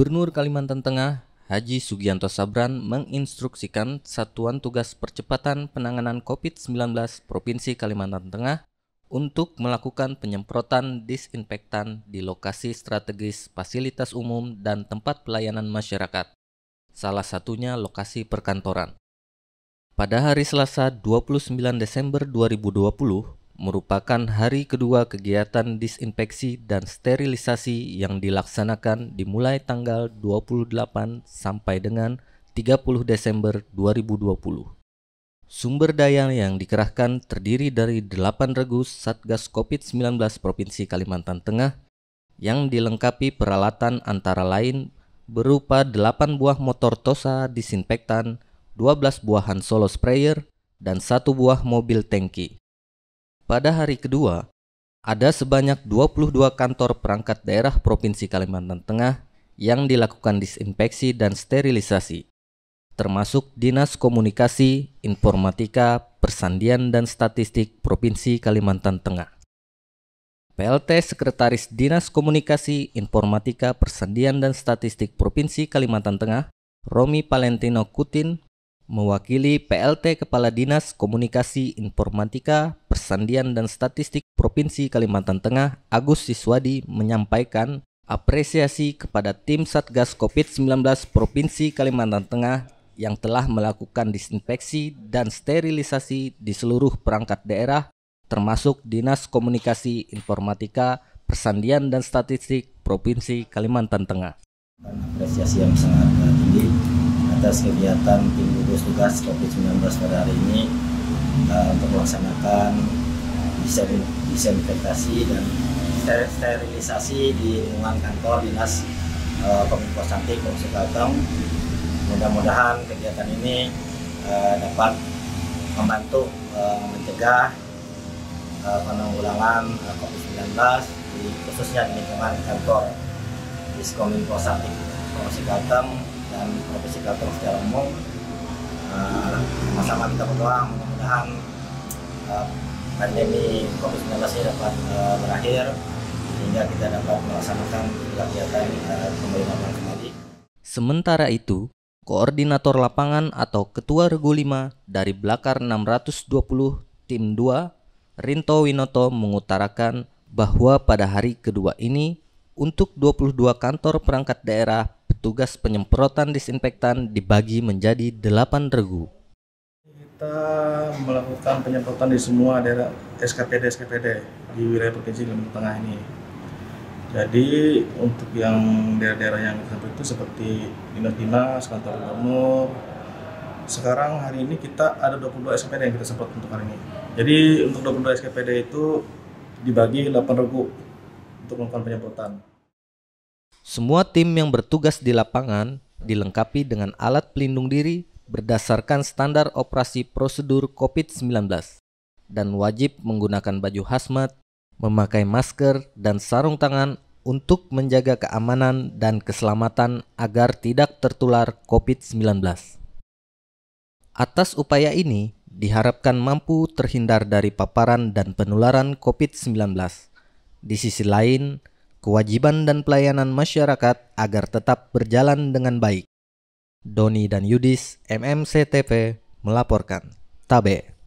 Gubernur Kalimantan Tengah Haji Sugianto Sabran menginstruksikan Satuan Tugas Percepatan Penanganan COVID-19 Provinsi Kalimantan Tengah untuk melakukan penyemprotan disinfektan di lokasi strategis fasilitas umum dan tempat pelayanan masyarakat, salah satunya lokasi perkantoran. Pada hari Selasa 29 Desember 2020, merupakan hari kedua kegiatan disinfeksi dan sterilisasi yang dilaksanakan dimulai tanggal 28 sampai dengan 30 Desember 2020. Sumber daya yang dikerahkan terdiri dari 8 regu Satgas COVID-19 Provinsi Kalimantan Tengah yang dilengkapi peralatan antara lain berupa 8 buah motor Tosa disinfektan, 12 buah Han Solo sprayer, dan satu buah mobil tanki pada hari kedua, ada sebanyak 22 kantor perangkat daerah Provinsi Kalimantan Tengah yang dilakukan disinfeksi dan sterilisasi, termasuk Dinas Komunikasi, Informatika, Persandian dan Statistik Provinsi Kalimantan Tengah. PLT Sekretaris Dinas Komunikasi, Informatika, Persandian dan Statistik Provinsi Kalimantan Tengah, Romi Valentino Kutin mewakili PLT Kepala Dinas Komunikasi Informatika, Persandian dan Statistik Provinsi Kalimantan Tengah, Agus Siswadi menyampaikan apresiasi kepada tim Satgas COVID-19 Provinsi Kalimantan Tengah yang telah melakukan disinfeksi dan sterilisasi di seluruh perangkat daerah termasuk Dinas Komunikasi Informatika, Persandian dan Statistik Provinsi Kalimantan Tengah. apresiasi yang sangat tinggi atas kegiatan tim gugus tugas COVID-19 pada hari ini uh, untuk melaksanakan eh, disinfektasi dan sterilisasi di lingkungan kantor dinas uh, Kominfo Santi Kabupaten Mudah-mudahan kegiatan ini uh, dapat membantu uh, mencegah uh, penanggulangan COVID-19 di, khususnya di lingkungan kantor Diskominfo kominfo Provinsi Kalteng dan Provinsi secara umum uh, eh, sama kita berdoa mudah-mudahan uh, pandemi COVID-19 ini dapat uh, berakhir sehingga kita dapat melaksanakan kegiatan uh, normal kembali. Sementara itu, Koordinator Lapangan atau Ketua Regu 5 dari Blakar 620 Tim 2, Rinto Winoto mengutarakan bahwa pada hari kedua ini untuk 22 kantor perangkat daerah tugas penyemprotan disinfektan dibagi menjadi 8 regu. Kita melakukan penyemprotan di semua daerah SKPD-SKPD di wilayah Provinsi Kalimantan Tengah ini. Jadi untuk yang daerah-daerah yang sampai itu seperti dinas-dinas, kantor gubernur, sekarang hari ini kita ada 22 SKPD yang kita semprot untuk hari ini. Jadi untuk 22 SKPD itu dibagi 8 regu untuk melakukan penyemprotan. Semua tim yang bertugas di lapangan dilengkapi dengan alat pelindung diri berdasarkan standar operasi prosedur COVID-19 dan wajib menggunakan baju hazmat, memakai masker dan sarung tangan untuk menjaga keamanan dan keselamatan agar tidak tertular COVID-19. Atas upaya ini, diharapkan mampu terhindar dari paparan dan penularan COVID-19. Di sisi lain, kewajiban dan pelayanan masyarakat agar tetap berjalan dengan baik. Doni dan Yudis, MMCTV, melaporkan. Tabe.